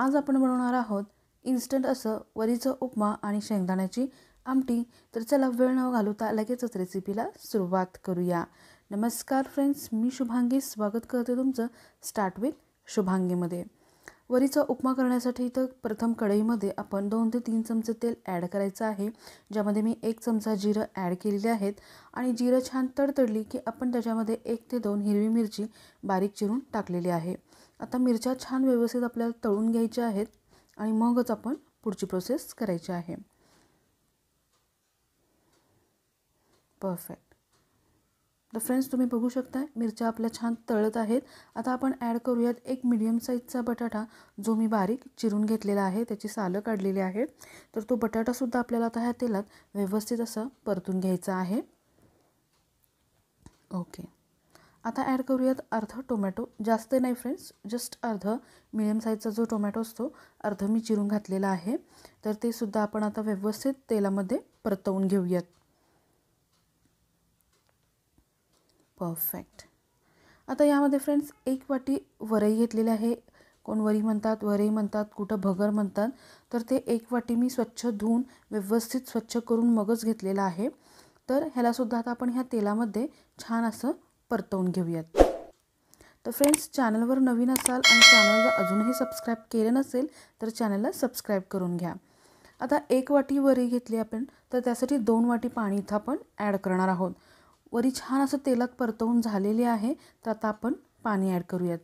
आज आपण बनवणार आहोत इन्स्टंट असं वरीचं उपमा आणि शेंगदाण्याची आमटी तर चला वेळ न घालवता लगेचच रेसिपीला सुरुवात करूया नमस्कार फ्रेंड्स मी शुभांगी स्वागत करते तुमचं स्टार्ट विथ शुभांगीमध्ये वरीचा उपमा करण्यासाठी इथं प्रथम कढईमध्ये आपण दोन ते तीन चमचे तेल ॲड करायचं आहे ज्यामध्ये मी एक चमचा जिरं ॲड केलेले आहेत आणि जिरं छान तडतडली की आपण त्याच्यामध्ये एक ते दोन हिरवी मिरची बारीक चिरून टाकलेली आहे आता मिरच्या छान व्यवस्थित आपल्याला तळून घ्यायच्या आहेत आणि मगच आपण पुढची प्रोसेस करायची आहे परफेक्ट तर फ्रेंड्स तुम्ही बघू शकता मिरच्या आपल्या छान तळत आहेत आता आपण ॲड करूयात एक मिडियम साईजचा बटाटा जो मी बारीक चिरून घेतलेला आहे त्याची सालं काढलेली आहेत तर तो बटाटासुद्धा आपल्याला आता ह्या तेलात व्यवस्थित असं परतून घ्यायचा आहे ओके आता ॲड करूयात अर्ध टोमॅटो जास्त नाही फ्रेंड्स जस्ट अर्ध मिडियम साईजचा जो टोमॅटो असतो अर्ध मी चिरून घातलेला आहे तर ते सुद्धा आपण आता व्यवस्थित तेलामध्ये परतवून घेऊयात परफेक्ट आता यामध्ये फ्रेंड्स एक वाटी वरई घेतलेली आहे कोण वरी म्हणतात वरई म्हणतात कुठं भगर म्हणतात तर ते एक वाटी मी स्वच्छ धुवून व्यवस्थित स्वच्छ करून मगच घेतलेलं आहे तर ह्यालासुद्धा आता आपण ह्या तेलामध्ये छान असं परतवून घेऊयात तर फ्रेंड्स चॅनलवर नवीन असाल आणि चॅनलला अजूनही सबस्क्राईब केले नसेल तर चॅनलला सबस्क्राईब करून घ्या आता एक वाटी वरी घेतली आपण तर त्यासाठी दोन वाटी पाणी इथं आपण ॲड करणार आहोत वरी छान असं तेलात परतवून झालेले आहे तर आता आपण पाणी ॲड करूयात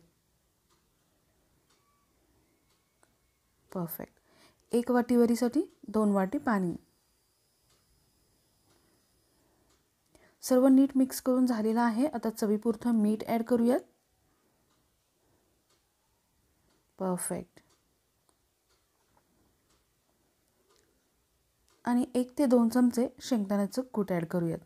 परफेक्ट एक वाटी वरीसाठी दोन वाटी पाणी सर्व नीट मिक्स करून झालेलं आहे आता चवीपुरतं मीठ ॲड करूयात परफेक्ट आणि एक ते दोन चमचे शेंगदाण्याचं कूट ॲड करूयात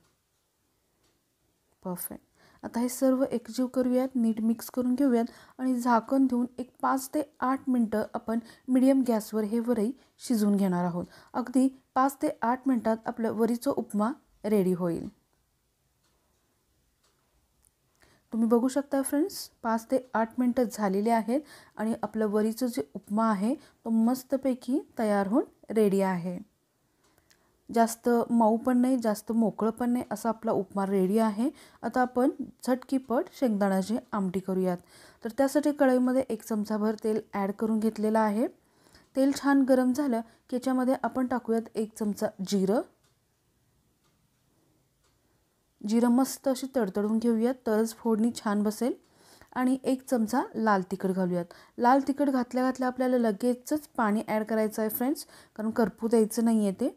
परफेक्ट आता हे सर्व एकजीव करूयात नीट मिक्स करून घेऊयात आणि झाकण देऊन एक पाच ते आठ मिनटं आपण मिडियम गॅसवर हे वरई शिजवून घेणार आहोत अगदी पाच ते आठ मिनटात आपलं वरीचा उपमा रेडी होईल तुम्ही बघू शकता फ्रेंड्स पाच ते आठ मिनटं झालेले आहेत आणि आपलं वरीचं जे उपमा आहे तो मस्तपैकी तयार होऊन रेडी आहे जास्त मऊ पण नाही जास्त मोकळं पण नाही असा आपला उपमा रेडी आहे आता आपण झटकीपट शेंगदाण्याची आमटी करूयात तर त्यासाठी कढईमध्ये एक चमचाभर तेल ॲड करून घेतलेलं आहे तेल छान गरम झालं की याच्यामध्ये आपण टाकूयात एक चमचा जिरं जिरं मस्त अशी तडतडून घेऊयात तरच फोडणी छान बसेल आणि एक चमचा लाल तिखट घालूयात लाल तिखट घातल्या घातल्या आपल्याला लगेचच पाणी ॲड करायचं आहे फ्रेंड्स कारण करपू द्यायचं नाही आहे ते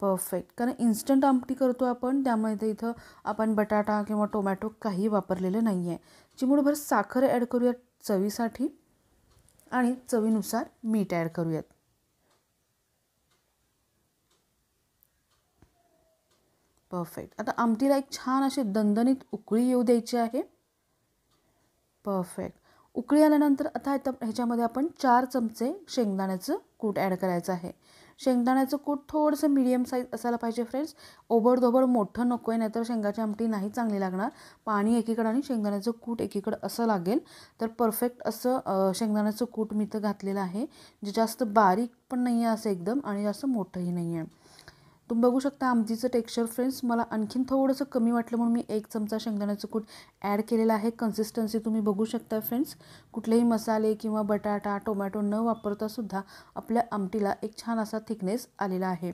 परफेक्ट कारण इन्स्टंट आमटी करतो आपण त्यामुळे ते इथं आपण बटाटा किंवा टोमॅटो काही वापरलेलं नाही आहे चिमूडभर साखर ॲड करूयात चवीसाठी आणि चवीनुसार मीठ ॲड करूयात परफेक्ट आता आमटीला एक छान अशी दणदणीत उकळी येऊ द्यायची आहे परफेक्ट उकळी आल्यानंतर आता ह्याच्यामध्ये आपण चार चमचे शेंगदाण्याचं कूट ॲड करायचं आहे शेंगदाण्याचं कूट थोडंसं मीडियम साईज असायला पाहिजे फ्रेंड्स ओबडधोबड मोठं नको आहे नाहीतर शेंगाची आमटी नाही चांगली लागणार पाणी एकीकडं आणि शेंगदाण्याचं कूट एकीकडं असं लागेल तर परफेक्ट असं शेंगदाण्याचं कूट मी तर घातलेलं आहे जे जास्त बारीक पण नाही आहे असं एकदम आणि जास्त मोठंही नाही आहे तुम्ही बघू शकता आमटीचं टेक्स्चर फ्रेंड्स मला आणखीन थोडंसं कमी वाटलं म्हणून मी एक चमचा शेंगदाण्याचं कूट ॲड केलेलं आहे कन्सिस्टन्सी तुम्ही बघू शकता फ्रेंड्स कुठलेही मसाले किंवा बटाटा टोमॅटो न वापरतासुद्धा आपल्या आमटीला एक छान असा थिकनेस आलेला आहे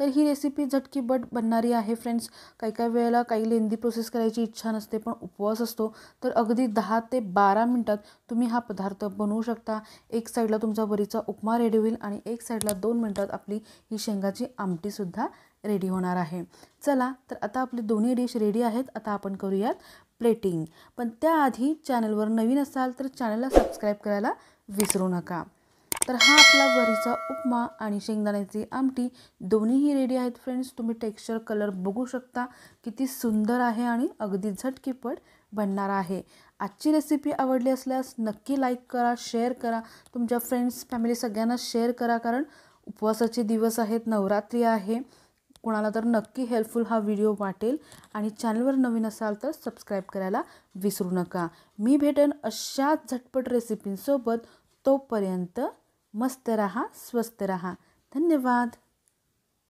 तर ही रेसिपी झटकी बट बनणारी आहे फ्रेंड्स काही काही वेळेला काही लेंदी प्रोसेस करायची इच्छा नसते पण उपवास असतो तर अगदी दहा ते बारा मिनटात तुम्ही हा पदार्थ बनवू शकता एक साईडला तुमचा वरीचा उपमा रेडी होईल आणि एक साईडला दोन मिनटात आपली ही शेंगाची आमटीसुद्धा रेडी होणार आहे चला तर आता आपले दोन्ही डिश रेडी आहेत आता आपण करूयात प्लेटिंग पण त्याआधी चॅनलवर नवीन असाल तर चॅनलला सबस्क्राईब करायला विसरू नका तर हा आपला वरीचा उपमा आणि शेंगदाण्याची आमटी दोन्हीही रेडी आहेत फ्रेंड्स तुम्ही टेक्स्चर कलर बघू शकता किती सुंदर आहे आणि अगदी झटकीपट बनणार आहे आजची रेसिपी आवडली असल्यास नक्की लाईक करा शेअर करा तुमच्या फ्रेंड्स फॅमिली सगळ्यांना शेअर करा कारण उपवासाचे दिवस आहेत नवरात्री आहे कोणाला तर नक्की हेल्पफुल हा व्हिडिओ वाटेल आणि चॅनलवर नवीन असाल तर सबस्क्राईब करायला विसरू नका मी भेटेन अशाच झटपट रेसिपींसोबत तोपर्यंत मस्त रहा स्वस्त रहा धन्यवाद